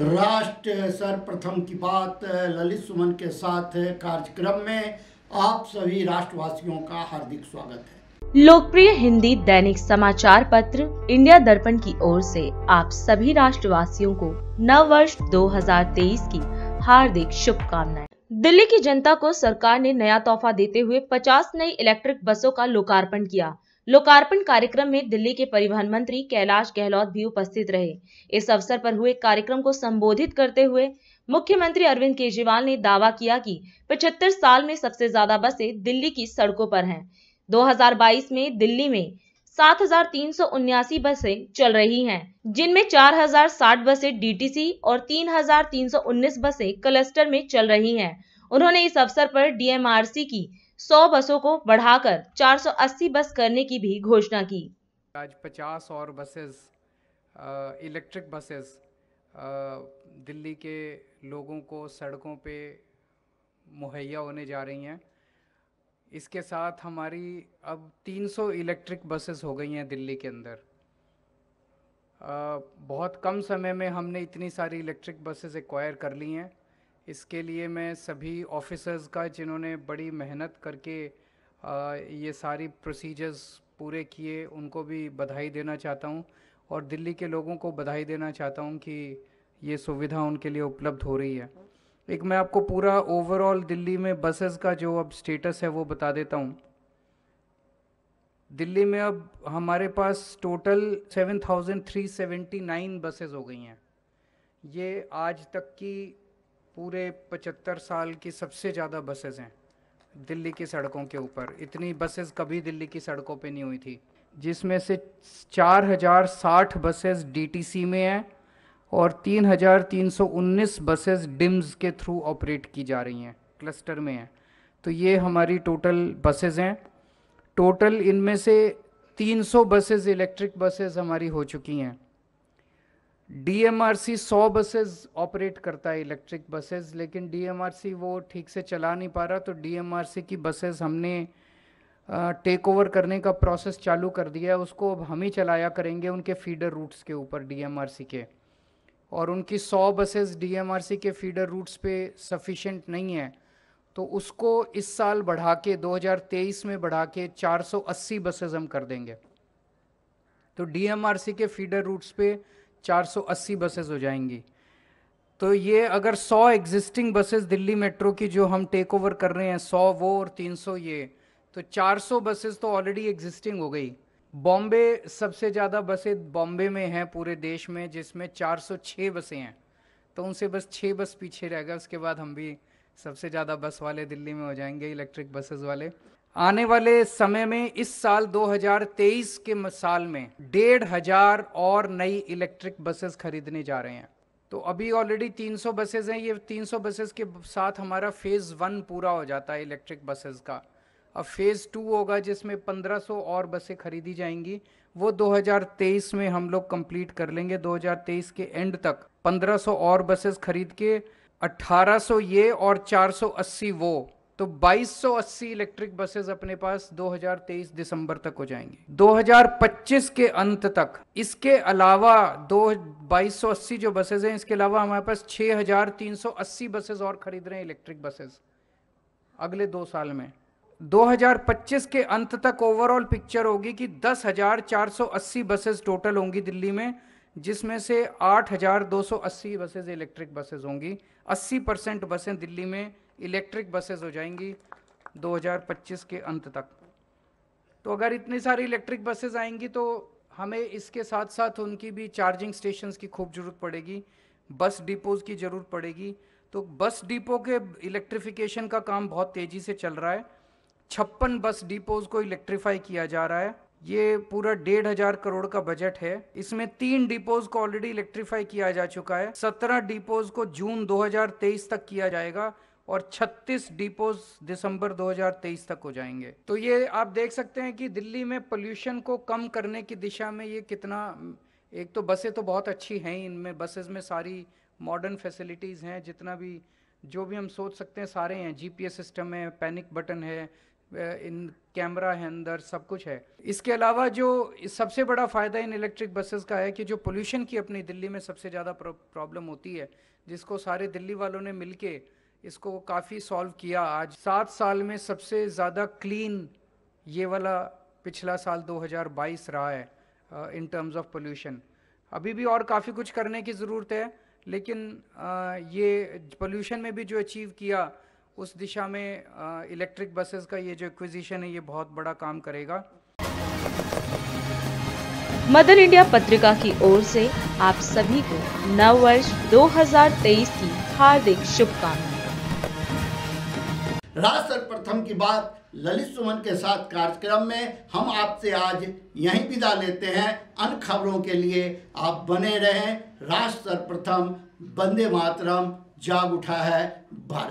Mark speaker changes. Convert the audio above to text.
Speaker 1: राष्ट्र सर्वप्रथम की बात ललित सुमन के साथ कार्यक्रम में आप सभी राष्ट्रवासियों का हार्दिक स्वागत
Speaker 2: है लोकप्रिय हिंदी दैनिक समाचार पत्र इंडिया दर्पण की ओर से आप सभी राष्ट्रवासियों को नव वर्ष 2023 की हार्दिक शुभकामनाएं दिल्ली की जनता को सरकार ने नया तोहफा देते हुए 50 नई इलेक्ट्रिक बसों का लोकार्पण किया लोकार्पण कार्यक्रम में दिल्ली के परिवहन मंत्री कैलाश गहलोत भी उपस्थित रहे इस अवसर पर हुए कार्यक्रम को संबोधित करते हुए मुख्यमंत्री अरविंद केजरीवाल ने दावा किया कि पचहत्तर साल में सबसे ज्यादा बसें दिल्ली की सड़कों पर हैं 2022 में दिल्ली में सात बसें चल रही हैं जिनमें 4,060 बसें डीटीसी और 3,319 बसें क्लस्टर में चल रही हैं उन्होंने इस अवसर पर डीएमआरसी की 100 बसों को बढ़ाकर 480 बस करने की भी घोषणा की
Speaker 1: आज 50 और बसेस इलेक्ट्रिक बसेस दिल्ली के लोगों को सड़कों पे मुहैया होने जा रही हैं इसके साथ हमारी अब 300 इलेक्ट्रिक बसेस हो गई हैं दिल्ली के अंदर आ, बहुत कम समय में हमने इतनी सारी इलेक्ट्रिक बसेस एक्वायर कर ली हैं इसके लिए मैं सभी ऑफिसर्स का जिन्होंने बड़ी मेहनत करके ये सारी प्रोसीजर्स पूरे किए उनको भी बधाई देना चाहता हूँ और दिल्ली के लोगों को बधाई देना चाहता हूँ कि ये सुविधा उनके लिए उपलब्ध हो रही है एक मैं आपको पूरा ओवरऑल दिल्ली में बसेस का जो अब स्टेटस है वो बता देता हूँ दिल्ली में अब हमारे पास टोटल 7,379 बसेस हो गई हैं ये आज तक की पूरे पचहत्तर साल की सबसे ज़्यादा बसेस हैं दिल्ली की सड़कों के ऊपर इतनी बसेस कभी दिल्ली की सड़कों पे नहीं हुई थी जिसमें से 4060 बसेज डीटीसी में हैं और 3319 बसेज डिम्स के थ्रू ऑपरेट की जा रही हैं क्लस्टर में हैं तो ये हमारी टोटल बसेस हैं टोटल इनमें से 300 बसेज इलेक्ट्रिक बसेज हमारी हो चुकी हैं डीएमआरसी 100 बसेस ऑपरेट करता है इलेक्ट्रिक बसेस लेकिन डीएमआरसी वो ठीक से चला नहीं पा रहा तो डीएमआरसी की बसेस हमने टेक ओवर करने का प्रोसेस चालू कर दिया है उसको अब हम ही चलाया करेंगे उनके फीडर रूट्स के ऊपर डीएमआरसी के और उनकी 100 बसेस डीएमआरसी के फीडर रूट्स पे सफिशेंट नहीं है तो उसको इस साल बढ़ा के 2023 में बढ़ा के 480 बसेस हम कर देंगे तो डीएमआरसी के फीडर रूट्स पे 480 बसेस हो जाएंगी तो ये अगर 100 एग्जिस्टिंग बसेस दिल्ली मेट्रो की जो हम टेक ओवर कर रहे हैं 100 वो और 300 ये तो 400 बसेस तो ऑलरेडी एग्जिस्टिंग हो गई बॉम्बे सबसे ज़्यादा बसें बॉम्बे में हैं पूरे देश में जिसमें 406 बसें हैं तो उनसे बस छः बस पीछे रह गए उसके बाद हम भी सबसे ज़्यादा बस वाले दिल्ली में हो जाएंगे इलेक्ट्रिक बसेस वाले आने वाले समय में इस साल 2023 के साल में डेढ़ हजार और नई इलेक्ट्रिक बसेस खरीदने जा रहे हैं तो अभी ऑलरेडी 300 बसेस हैं ये 300 बसेस के साथ हमारा फेज़ वन पूरा हो जाता है इलेक्ट्रिक बसेस का अब फेज़ टू होगा जिसमें 1500 और बसें खरीदी जाएंगी वो 2023 में हम लोग कंप्लीट कर लेंगे 2023 के एंड तक 1500 और बसेस खरीद के 1800 ये और 480 वो तो 2280 इलेक्ट्रिक बसेस अपने पास 2023 दिसंबर तक हो जाएंगे 2025 के अंत तक इसके अलावा दो बाईस जो बसेस हैं इसके अलावा हमारे पास 6380 बसेस और खरीद रहे हैं इलेक्ट्रिक बसेस अगले दो साल में 2025 के अंत तक ओवरऑल पिक्चर होगी कि 10,480 बसेस टोटल होंगी दिल्ली में जिसमें से 8,280 बसेस इलेक्ट्रिक बसेस होंगी 80 परसेंट बसें दिल्ली में इलेक्ट्रिक बसेस हो जाएंगी 2025 के अंत तक तो अगर इतनी सारी इलेक्ट्रिक बसेस आएंगी तो हमें इसके साथ साथ उनकी भी चार्जिंग स्टेशंस की खूब ज़रूरत पड़ेगी बस डिपोज़ की ज़रूरत पड़ेगी तो बस डिपो के इलेक्ट्रिफिकेशन का काम बहुत तेज़ी से चल रहा है छप्पन बस डिपोज़ को इलेक्ट्रीफाई किया जा रहा है ये पूरा डेढ़ हजार करोड़ का बजट है इसमें तीन डिपोज को ऑलरेडी इलेक्ट्रीफाई किया जा चुका है सत्रह डिपोज को जून 2023 तक किया जाएगा और 36 डिपोज दिसंबर 2023 तक हो जाएंगे तो ये आप देख सकते हैं कि दिल्ली में पोल्यूशन को कम करने की दिशा में ये कितना एक तो बसें तो बहुत अच्छी हैं इनमें बसेस में सारी मॉडर्न फैसिलिटीज़ हैं जितना भी जो भी हम सोच सकते हैं सारे हैं जीपीएस सिस्टम है पैनिक बटन है इन कैमरा है अंदर सब कुछ है इसके अलावा जो सबसे बड़ा फ़ायदा इन इलेक्ट्रिक बसेस का है कि जो पोल्यूशन की अपनी दिल्ली में सबसे ज़्यादा प्रॉब्लम होती है जिसको सारे दिल्ली वालों ने मिलके इसको काफ़ी सॉल्व किया आज सात साल में सबसे ज़्यादा क्लीन ये वाला पिछला साल 2022 रहा है इन टर्म्स ऑफ पोल्यूशन अभी भी और काफ़ी कुछ करने की ज़रूरत है लेकिन uh, ये पोल्यूशन में भी जो अचीव किया उस दिशा में इलेक्ट्रिक uh, बसेस का ये जो एक्विजिशन है ये बहुत बड़ा काम करेगा
Speaker 2: मदर इंडिया पत्रिका की ओर से आप सभी को नव वर्ष
Speaker 1: 2023 की हार्दिक शुभकामनाएं राज सर्वप्रथम की बात ललित सुमन के साथ कार्यक्रम में हम आपसे आज यहीं विदा लेते हैं अन्य खबरों के लिए आप बने रहें राष्ट्र सर्वप्रथम वंदे मातरम जाग उठा है भारत